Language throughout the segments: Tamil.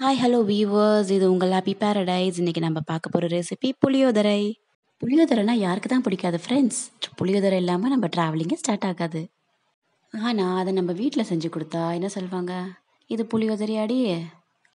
ஹாய் ஹலோ வீவர்ஸ் இது உங்கள் ஹாப்பி பேரடைஸ் இன்றைக்கி நம்ம பார்க்க போகிற ரெசிபி புளியோதரை புளியோதரைனா யாருக்கு தான் பிடிக்காது ஃப்ரெண்ட்ஸ் புளியோதரை இல்லாமல் நம்ம ட்ராவலிங்கே ஸ்டார்ட் ஆகாது ஆனால் அதை நம்ம வீட்டில் செஞ்சு கொடுத்தா என்ன சொல்லுவாங்க இது புளியோதரையாடி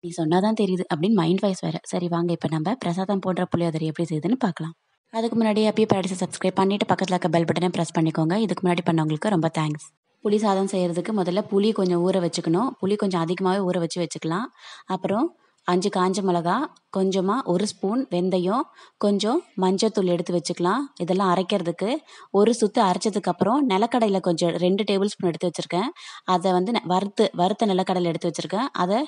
நீ சொன்னால் தான் தெரியுது அப்படின்னு மைண்ட் வைஸ் வேறு சரி வாங்க இப்போ நம்ம பிரசாதம் போன்ற புளியோதரை எப்படி செய்யுதுன்னு பார்க்கலாம் அதுக்கு முன்னாடி ஹாப்பி பேரடைஸை சப்ஸ்கிரைப் பண்ணிவிட்டு பக்கத்தில் இருக்க பெல் பட்டனை ப்ரெஸ் பண்ணிக்கோங்க இதுக்கு முன்னாடி பண்ணவங்களுக்கு ரொம்ப தேங்க்ஸ் புளி சாதம் செய்கிறதுக்கு முதல்ல புளி கொஞ்சம் ஊற வச்சுக்கணும் புளி கொஞ்சம் அதிகமாகவே ஊற வச்சு வச்சுக்கலாம் அப்புறம் அஞ்சு காஞ்ச மிளகா கொஞ்சமாக ஒரு ஸ்பூன் வெந்தயம் கொஞ்சம் மஞ்சத்தூள் எடுத்து வச்சுக்கலாம் இதெல்லாம் அரைக்கிறதுக்கு ஒரு சுற்று அரைச்சதுக்கப்புறம் நிலக்கடையில் கொஞ்சம் ரெண்டு டேபிள் ஸ்பூன் எடுத்து வச்சுருக்கேன் அதை வந்து வறுத்து வறுத்த நிலக்கடையில் எடுத்து வச்சுருக்கேன் அதை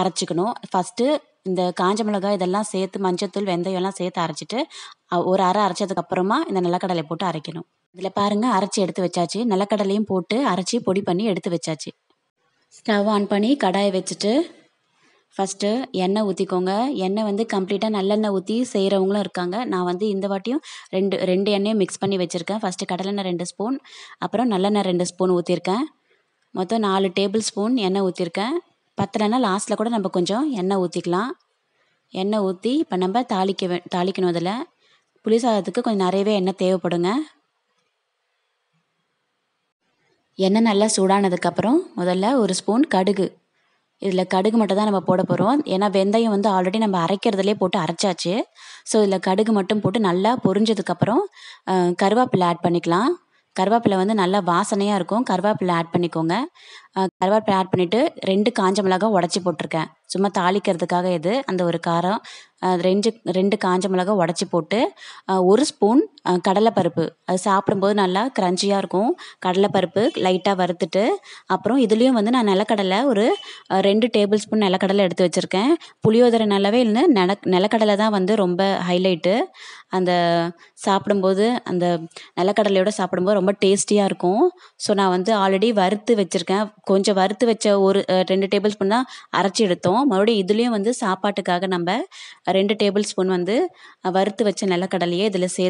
அரைச்சிக்கணும் ஃபஸ்ட்டு இந்த காஞ்ச மிளகாய் இதெல்லாம் சேர்த்து மஞ்சத்தூள் வெந்தயம்லாம் சேர்த்து அரைச்சிட்டு ஒரு அரை அரைச்சதுக்கப்புறமா இந்த நிலக்கடலை போட்டு அரைக்கணும் இதில் பாருங்கள் அரைச்சி எடுத்து வச்சாச்சு நிலக்கடலையும் போட்டு அரைச்சி பொடி பண்ணி எடுத்து வச்சாச்சு ஸ்டவ் ஆன் பண்ணி கடாயை வச்சுட்டு ஃபஸ்ட்டு எண்ணெய் ஊற்றிக்கோங்க எண்ணெய் வந்து கம்ப்ளீட்டாக நல்லெண்ணெய் ஊற்றி செய்கிறவங்களும் இருக்காங்க நான் வந்து இந்த வாட்டியும் ரெண்டு ரெண்டு எண்ணெயும் மிக்ஸ் பண்ணி வச்சுருக்கேன் ஃபஸ்ட்டு கடலெண்ணெய் ரெண்டு ஸ்பூன் அப்புறம் நல்லெண்ணெய் ரெண்டு ஸ்பூன் ஊற்றிருக்கேன் மொத்தம் நாலு டேபிள் ஸ்பூன் எண்ணெய் ஊற்றிருக்கேன் பத்தலைன்னா லாஸ்ட்டில் கூட நம்ம கொஞ்சம் எண்ணெய் ஊற்றிக்கலாம் எண்ணெய் ஊற்றி இப்போ நம்ம தாளிக்க தாளிக்கணும் அதில் புளி சாதத்துக்கு கொஞ்சம் நிறையவே எண்ணெய் தேவைப்படுங்க எண்ணெய் நல்லா சூடானதுக்கப்புறம் முதல்ல ஒரு ஸ்பூன் கடுகு இதில் கடுகு மட்டும் தான் நம்ம போட போகிறோம் ஏன்னா வெந்தயம் வந்து ஆல்ரெடி நம்ம அரைக்கிறதுலே போட்டு அரைச்சாச்சு ஸோ இதில் கடுகு மட்டும் போட்டு நல்லா பொரிஞ்சதுக்கப்புறம் கருவேப்பிலை ஆட் பண்ணிக்கலாம் கருவேப்பிலை வந்து நல்லா வாசனையாக இருக்கும் கருவேப்பிலை ஆட் பண்ணிக்கோங்க கருவேப்பிலை ஆட் பண்ணிவிட்டு ரெண்டு காஞ்ச மிளகா உடச்சி போட்டிருக்கேன் சும்மா தாளிக்கிறதுக்காக இது அந்த ஒரு காரம் ரெண்டு ரெண்டு காஞ்ச மிளகா உடச்சி போட்டு ஒரு ஸ்பூன் கடலைப்பருப்பு அது சாப்பிடும்போது நல்லா க்ரன்ச்சியாக இருக்கும் கடலைப்பருப்பு லைட்டாக வறுத்துட்டு அப்புறம் இதுலேயும் வந்து நான் நிலக்கடலை ஒரு ரெண்டு டேபிள் ஸ்பூன் நிலக்கடலை எடுத்து வச்சுருக்கேன் புளியோதரை நல்லாவே இல்லை நில நிலக்கடலை தான் வந்து ரொம்ப ஹைலைட்டு அந்த சாப்பிடும்போது அந்த நிலக்கடலையோடு சாப்பிடும்போது ரொம்ப டேஸ்டியாக இருக்கும் ஸோ நான் வந்து ஆல்ரெடி வறுத்து வச்சுருக்கேன் கொஞ்சம் வறுத்து வச்ச ஒரு ரெண்டு டேபிள் ஸ்பூன் தான் அரைச்சி எடுத்தோம் மறுபடியும் இதுலேயும் வந்து சாப்பாட்டுக்காக நம்ம ரெண்டு டேபிள் ஸ்பூன் வந்து வறுத்து வச்ச நிலக்கடலையே இதில் சே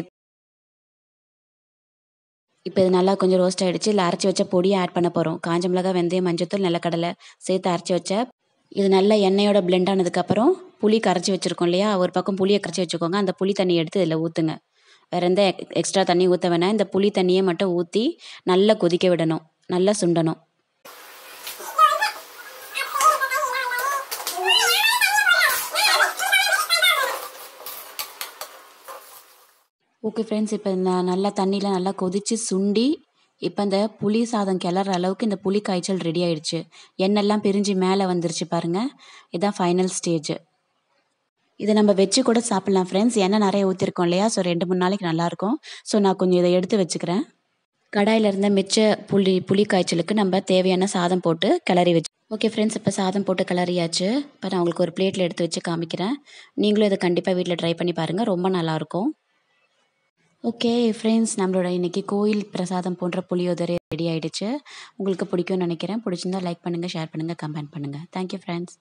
இப்போ இது நல்லா கொஞ்சம் ரோஸ்ட் ஆகிடுச்சு இல்லை அரைச்சி வச்ச பொடியை ஆட் பண்ண போகிறோம் காஞ்ச மிளகா வெந்தயம் மஞ்சத்தூள் நிலக்கடலை சேர்த்து அரைச்சி வச்ச இது நல்லா எண்ணெயோட பிளெண்ட் ஆனதுக்கப்புறம் புளி கரைச்சி வச்சுருக்கோம் இல்லையா ஒரு பக்கம் புளியை கரைச்சி வச்சுக்கோங்க அந்த புளி தண்ணி எடுத்து இதில் ஊற்றுங்க வேறு எந்த எக்ஸ்ட்ரா e-, தண்ணி ஊற்ற வேணாம் இந்த புளி தண்ணியை மட்டும் ஊற்றி நல்லா கொதிக்க விடணும் நல்லா சுண்டணும் ஓகே ஃப்ரெண்ட்ஸ் இப்போ இந்த நல்லா தண்ணியில் நல்லா கொதித்து சுண்டி இப்போ இந்த புளி சாதம் கிளற அளவுக்கு இந்த புளி காய்ச்சல் ரெடி ஆயிடுச்சு எண்ணெல்லாம் பிரிஞ்சு மேலே வந்துருச்சு பாருங்கள் இதுதான் ஃபைனல் ஸ்டேஜ் இதை நம்ம வச்சு கூட சாப்பிட்லாம் ஃப்ரெண்ட்ஸ் எண்ணெய் நிறைய ஊற்றிருக்கோம் இல்லையா ஸோ ரெண்டு மூணு நாளைக்கு நல்லாயிருக்கும் ஸோ நான் கொஞ்சம் இதை எடுத்து வச்சுக்கிறேன் கடாயில் இருந்த மிச்ச புளி புளி காய்ச்சலுக்கு நம்ம தேவையான சாதம் போட்டு கிளறி வச்சு ஓகே ஃப்ரெண்ட்ஸ் இப்போ சாதம் போட்டு கிளறியாச்சு இப்போ நான் உங்களுக்கு ஒரு பிளேட்டில் எடுத்து வச்சு காமிக்கிறேன் நீங்களும் இதை கண்டிப்பாக வீட்டில் ட்ரை பண்ணி பாருங்கள் ரொம்ப நல்லாயிருக்கும் ஓகே ஃப்ரெண்ட்ஸ் நம்மளோட இன்றைக்கி கோயில் பிரசாதம் போன்ற புளியோதரை ரெடி ஆகிடுச்சு உங்களுக்கு பிடிக்கும்னு நினைக்கிறேன் பிடிச்சிருந்தா லைக் பண்ணுங்கள் ஷேர் பண்ணுங்கள் கமெண்ட் பண்ணுங்கள் தேங்க்யூ ஃப்ரெண்ட்ஸ்